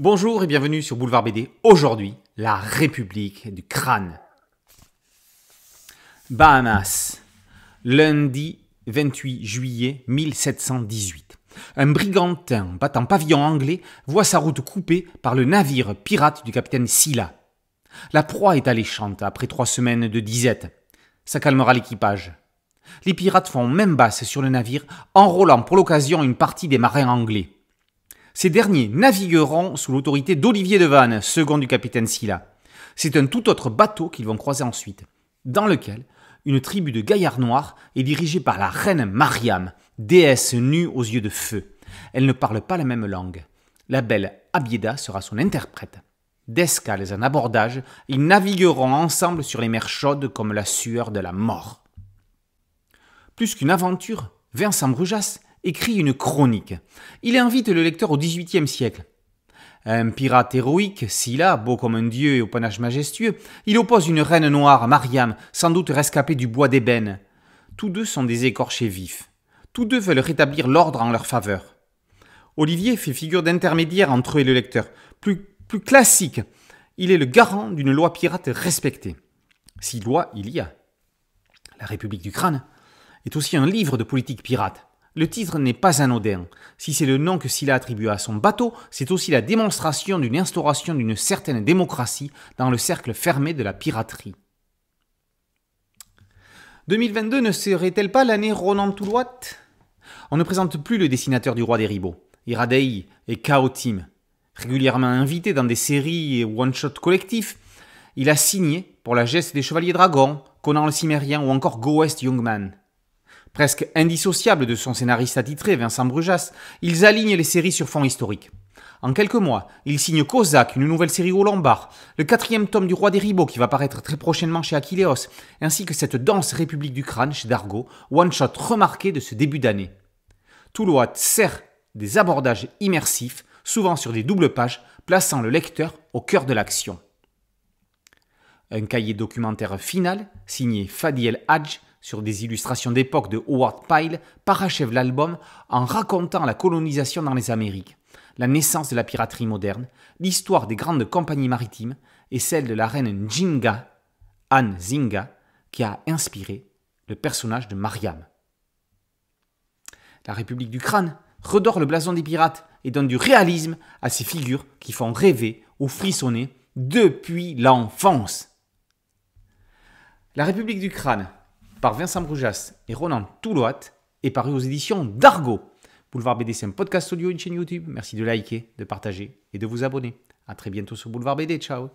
Bonjour et bienvenue sur Boulevard BD. Aujourd'hui, la République du crâne. Bahamas, lundi 28 juillet 1718. Un brigantin battant pavillon anglais voit sa route coupée par le navire pirate du capitaine Silla. La proie est alléchante après trois semaines de disette. Ça calmera l'équipage. Les pirates font même basse sur le navire, enrôlant pour l'occasion une partie des marins anglais. Ces derniers navigueront sous l'autorité d'Olivier de second du capitaine Silla. C'est un tout autre bateau qu'ils vont croiser ensuite, dans lequel une tribu de gaillards noirs est dirigée par la reine Mariam, déesse nue aux yeux de feu. Elle ne parle pas la même langue. La belle Abieda sera son interprète. D'escales en abordage, ils navigueront ensemble sur les mers chaudes comme la sueur de la mort. Plus qu'une aventure, Vincent Brujas écrit une chronique. Il invite le lecteur au XVIIIe siècle. Un pirate héroïque, Scylla, beau comme un dieu et au panache majestueux, il oppose une reine noire, Mariam, sans doute rescapée du bois d'ébène. Tous deux sont des écorchés vifs. Tous deux veulent rétablir l'ordre en leur faveur. Olivier fait figure d'intermédiaire entre eux et le lecteur, plus, plus classique. Il est le garant d'une loi pirate respectée. Si loi il y a. La République du crâne est aussi un livre de politique pirate. Le titre n'est pas anodin. Si c'est le nom que Scylla attribue à son bateau, c'est aussi la démonstration d'une instauration d'une certaine démocratie dans le cercle fermé de la piraterie. 2022 ne serait-elle pas l'année Ronan Toulouate On ne présente plus le dessinateur du roi des ribots, Iradei et Kaotime. Régulièrement invité dans des séries et one-shot collectifs, il a signé pour la geste des Chevaliers Dragons, Conan le Cimérien ou encore Go West Youngman. Presque indissociable de son scénariste attitré, Vincent Brujas, ils alignent les séries sur fond historique. En quelques mois, ils signent Kozak, une nouvelle série au Lombard, le quatrième tome du Roi des Ribots qui va paraître très prochainement chez Achilleos, ainsi que cette danse République du crâne chez Dargo, one-shot remarqué de ce début d'année. Toulouse sert des abordages immersifs, souvent sur des doubles pages, plaçant le lecteur au cœur de l'action un cahier documentaire final, signé Fadiel Hadj, sur des illustrations d'époque de Howard Pyle, parachève l'album en racontant la colonisation dans les Amériques, la naissance de la piraterie moderne, l'histoire des grandes compagnies maritimes et celle de la reine Njinga, Anne Zinga, qui a inspiré le personnage de Mariam. La République du crâne redore le blason des pirates et donne du réalisme à ces figures qui font rêver ou frissonner depuis l'enfance. La République du crâne, par Vincent Brujas et Ronan Touloat, est paru aux éditions d'Argo. Boulevard BD, c'est un podcast audio, une chaîne YouTube. Merci de liker, de partager et de vous abonner. À très bientôt sur Boulevard BD. Ciao